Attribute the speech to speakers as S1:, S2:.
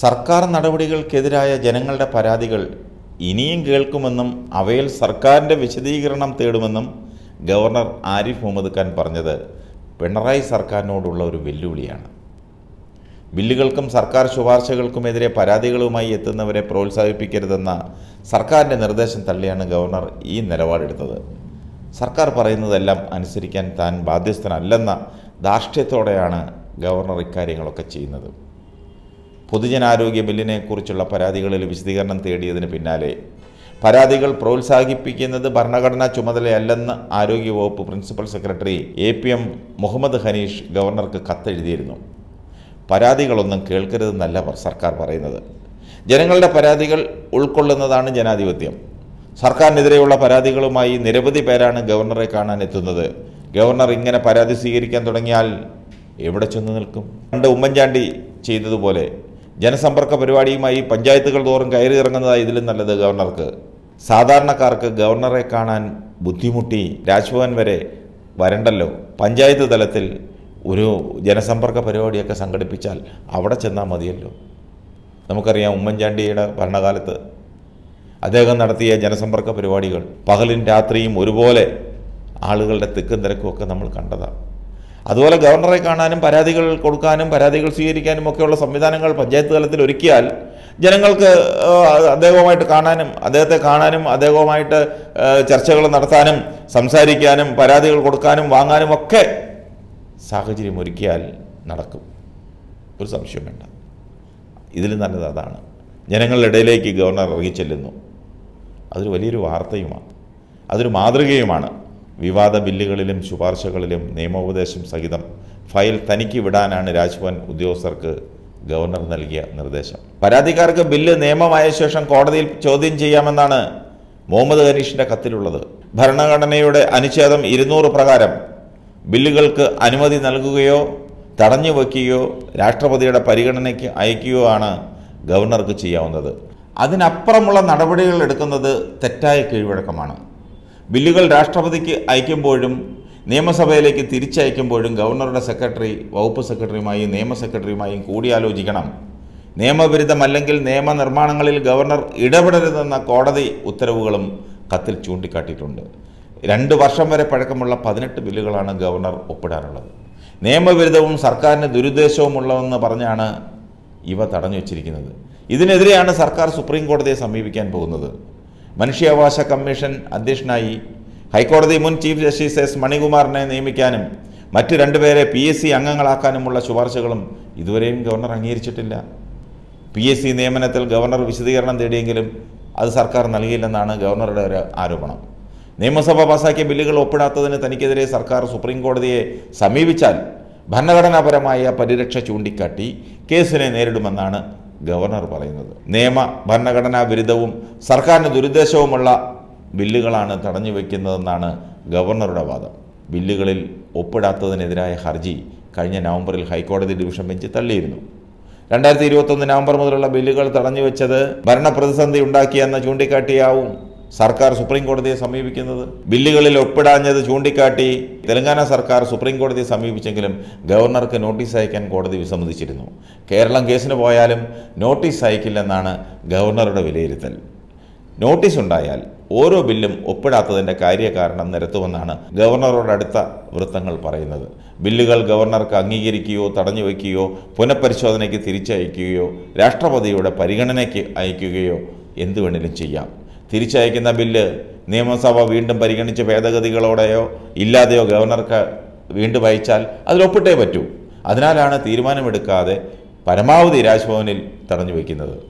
S1: സർക്കാർ നടപടികൾക്കെതിരായ ജനങ്ങളുടെ പരാതികൾ ഇനിയും കേൾക്കുമെന്നും അവയിൽ സർക്കാരിൻ്റെ വിശദീകരണം തേടുമെന്നും ഗവർണർ ആരിഫ് മുഹമ്മദ് ഖാൻ പറഞ്ഞത് പിണറായി സർക്കാരിനോടുള്ള ഒരു വെല്ലുവിളിയാണ് ബില്ലുകൾക്കും സർക്കാർ ശുപാർശകൾക്കുമെതിരെ പരാതികളുമായി എത്തുന്നവരെ പ്രോത്സാഹിപ്പിക്കരുതെന്ന സർക്കാരിൻ്റെ നിർദ്ദേശം തള്ളിയാണ് ഗവർണർ ഈ നിലപാടെടുത്തത് സർക്കാർ പറയുന്നതെല്ലാം അനുസരിക്കാൻ താൻ ബാധ്യസ്ഥനല്ലെന്ന ധാർഷ്ട്യത്തോടെയാണ് ഗവർണർ ഇക്കാര്യങ്ങളൊക്കെ ചെയ്യുന്നത് പൊതുജനാരോഗ്യ ബില്ലിനെക്കുറിച്ചുള്ള പരാതികളിൽ വിശദീകരണം തേടിയതിന് പിന്നാലെ പരാതികൾ പ്രോത്സാഹിപ്പിക്കുന്നത് ഭരണഘടനാ ചുമതലയല്ലെന്ന് ആരോഗ്യവകുപ്പ് principal secretary A P M Mohammed Hanish ഗവർണർക്ക് കത്തെഴുതിയിരുന്നു പരാതികളൊന്നും കേൾക്കരുതെന്നല്ല സർക്കാർ പറയുന്നത് ജനങ്ങളുടെ പരാതികൾ ഉൾക്കൊള്ളുന്നതാണ് ജനാധിപത്യം സർക്കാരിനെതിരെയുള്ള പരാതികളുമായി നിരവധി പേരാണ് ഗവർണറെ കാണാൻ എത്തുന്നത് ഗവർണർ ഇങ്ങനെ പരാതി സ്വീകരിക്കാൻ തുടങ്ങിയാൽ എവിടെ ചെന്ന് നിൽക്കും പണ്ട് ഉമ്മൻചാണ്ടി ചെയ്തതുപോലെ ജനസമ്പർക്ക പരിപാടിയുമായി പഞ്ചായത്തുകൾ തോറും കയറി ഇറങ്ങുന്നതായി ഇതിലും നല്ലത് ഗവർണർക്ക് സാധാരണക്കാർക്ക് ഗവർണറെ കാണാൻ ബുദ്ധിമുട്ടി രാജ്ഭവൻ വരെ വരണ്ടല്ലോ പഞ്ചായത്ത് തലത്തിൽ ഒരു ജനസമ്പർക്ക പരിപാടിയൊക്കെ സംഘടിപ്പിച്ചാൽ അവിടെ ചെന്നാൽ മതിയല്ലോ നമുക്കറിയാം ഉമ്മൻചാണ്ടിയുടെ ഭരണകാലത്ത് അദ്ദേഹം നടത്തിയ ജനസമ്പർക്ക പരിപാടികൾ പകലും രാത്രിയും ഒരുപോലെ ആളുകളുടെ തിക്കും തിരക്കുമൊക്കെ നമ്മൾ കണ്ടതാണ് അതുപോലെ ഗവർണറെ കാണാനും പരാതികൾ കൊടുക്കാനും പരാതികൾ സ്വീകരിക്കാനും ഒക്കെയുള്ള സംവിധാനങ്ങൾ പഞ്ചായത്ത് തലത്തിൽ ഒരുക്കിയാൽ ജനങ്ങൾക്ക് അദ്ദേഹവുമായിട്ട് കാണാനും അദ്ദേഹത്തെ കാണാനും അദ്ദേഹവുമായിട്ട് ചർച്ചകൾ നടത്താനും സംസാരിക്കാനും പരാതികൾ കൊടുക്കാനും വാങ്ങാനും ഒക്കെ സാഹചര്യം ഒരുക്കിയാൽ നടക്കും ഒരു സംശയം വേണ്ട ഇതിൽ നല്ലത് അതാണ് ജനങ്ങളുടെ ഇടയിലേക്ക് ഗവർണർ ഇറങ്ങിച്ചെല്ലുന്നു അതൊരു വലിയൊരു വാർത്തയുമാണ് അതൊരു മാതൃകയുമാണ് വിവാദ ബില്ലുകളിലും ശുപാർശകളിലും നിയമോപദേശം സഹിതം ഫയൽ തനിക്ക് വിടാനാണ് രാജ്ഭവൻ ഉദ്യോഗസ്ഥർക്ക് ഗവർണർ നൽകിയ നിർദ്ദേശം പരാതിക്കാർക്ക് ബില്ല് നിയമമായ ശേഷം കോടതിയിൽ ചോദ്യം ചെയ്യാമെന്നാണ് മുഹമ്മദ് ഹനീഷിൻ്റെ കത്തിലുള്ളത് ഭരണഘടനയുടെ അനുച്ഛേദം ഇരുന്നൂറ് പ്രകാരം ബില്ലുകൾക്ക് അനുമതി നൽകുകയോ തടഞ്ഞു വയ്ക്കുകയോ രാഷ്ട്രപതിയുടെ പരിഗണനയ്ക്ക് അയക്കുകയോ ആണ് ഗവർണർക്ക് ചെയ്യാവുന്നത് അതിനപ്പുറമുള്ള നടപടികൾ എടുക്കുന്നത് തെറ്റായ കീഴ്വഴക്കമാണ് ബില്ലുകൾ രാഷ്ട്രപതിക്ക് അയക്കുമ്പോഴും നിയമസഭയിലേക്ക് തിരിച്ചയക്കുമ്പോഴും ഗവർണറുടെ സെക്രട്ടറി വകുപ്പ് സെക്രട്ടറിയുമായും നിയമ സെക്രട്ടറിയുമായും കൂടിയാലോചിക്കണം നിയമവിരുദ്ധമല്ലെങ്കിൽ നിയമനിർമ്മാണങ്ങളിൽ ഗവർണർ ഇടപെടരുതെന്ന കോടതി ഉത്തരവുകളും കത്തിൽ ചൂണ്ടിക്കാട്ടിയിട്ടുണ്ട് രണ്ട് വർഷം വരെ പഴക്കമുള്ള പതിനെട്ട് ബില്ലുകളാണ് ഗവർണർ ഒപ്പിടാനുള്ളത് നിയമവിരുദ്ധവും സർക്കാരിന് ദുരുദ്ദേശവുമുള്ളതെന്ന് പറഞ്ഞാണ് ഇവ തടഞ്ഞു വച്ചിരിക്കുന്നത് ഇതിനെതിരെയാണ് സർക്കാർ സുപ്രീം കോടതിയെ സമീപിക്കാൻ പോകുന്നത് മനുഷ്യാവകാശ കമ്മീഷൻ അധ്യക്ഷനായി ഹൈക്കോടതി മുൻ ചീഫ് ജസ്റ്റിസ് എസ് മണികുമാറിനെ നിയമിക്കാനും മറ്റ് രണ്ടുപേരെ പി എസ് സി അംഗങ്ങളാക്കാനുമുള്ള ശുപാർശകളും ഇതുവരെയും ഗവർണർ അംഗീകരിച്ചിട്ടില്ല പി എസ് സി നിയമനത്തിൽ ഗവർണർ വിശദീകരണം തേടിയെങ്കിലും അത് സർക്കാർ നൽകിയില്ലെന്നാണ് ഗവർണറുടെ ഒരു ആരോപണം നിയമസഭ പാസാക്കിയ ബില്ലുകൾ ഒപ്പിടാത്തതിന് തനിക്കെതിരെ സർക്കാർ സുപ്രീം കോടതിയെ സമീപിച്ചാൽ ഭരണഘടനാപരമായ പരിരക്ഷ ചൂണ്ടിക്കാട്ടി കേസിനെ നേരിടുമെന്നാണ് ഗവർണർ പറയുന്നത് നിയമ ഭരണഘടനാ വിരുദ്ധവും സർക്കാരിന് ദുരുദ്ദേശവുമുള്ള ബില്ലുകളാണ് തടഞ്ഞു വയ്ക്കുന്നതെന്നാണ് ഗവർണറുടെ വാദം ബില്ലുകളിൽ ഒപ്പിടാത്തതിനെതിരായ ഹർജി കഴിഞ്ഞ നവംബറിൽ ഹൈക്കോടതി ഡിവിഷൻ ബെഞ്ച് തള്ളിയിരുന്നു രണ്ടായിരത്തി ഇരുപത്തൊന്ന് നവംബർ മുതലുള്ള ബില്ലുകൾ തടഞ്ഞു വെച്ചത് ഭരണപ്രതിസന്ധി ഉണ്ടാക്കിയെന്ന് ചൂണ്ടിക്കാട്ടിയാവും സർക്കാർ സുപ്രീം കോടതിയെ സമീപിക്കുന്നത് ബില്ലുകളിൽ ഒപ്പിടാഞ്ഞത് ചൂണ്ടിക്കാട്ടി തെലങ്കാന സർക്കാർ സുപ്രീം കോടതിയെ സമീപിച്ചെങ്കിലും ഗവർണർക്ക് നോട്ടീസ് അയക്കാൻ കോടതി വിസമ്മതിച്ചിരുന്നു കേരളം കേസിന് പോയാലും നോട്ടീസ് അയക്കില്ലെന്നാണ് ഗവർണറുടെ വിലയിരുത്തൽ നോട്ടീസ് ഉണ്ടായാൽ ഓരോ ബില്ലും ഒപ്പിടാത്തതിൻ്റെ കാര്യകാരണം നിരത്തുമെന്നാണ് ഗവർണറോട് അടുത്ത വൃത്തങ്ങൾ പറയുന്നത് ബില്ലുകൾ ഗവർണർക്ക് അംഗീകരിക്കുകയോ തടഞ്ഞു വയ്ക്കുകയോ പുനഃപരിശോധനയ്ക്ക് തിരിച്ചയക്കുകയോ രാഷ്ട്രപതിയുടെ പരിഗണനയ്ക്ക് അയക്കുകയോ എന്തു വേണേലും ചെയ്യാം തിരിച്ചയക്കുന്ന ബില്ല് നിയമസഭ വീണ്ടും പരിഗണിച്ച് ഭേദഗതികളോടെയോ ഇല്ലാതെയോ ഗവർണർക്ക് വീണ്ടും അയച്ചാൽ അതിലൊപ്പിട്ടേ പറ്റൂ അതിനാലാണ് തീരുമാനമെടുക്കാതെ പരമാവധി രാജ്ഭവനിൽ തടഞ്ഞു വയ്ക്കുന്നത്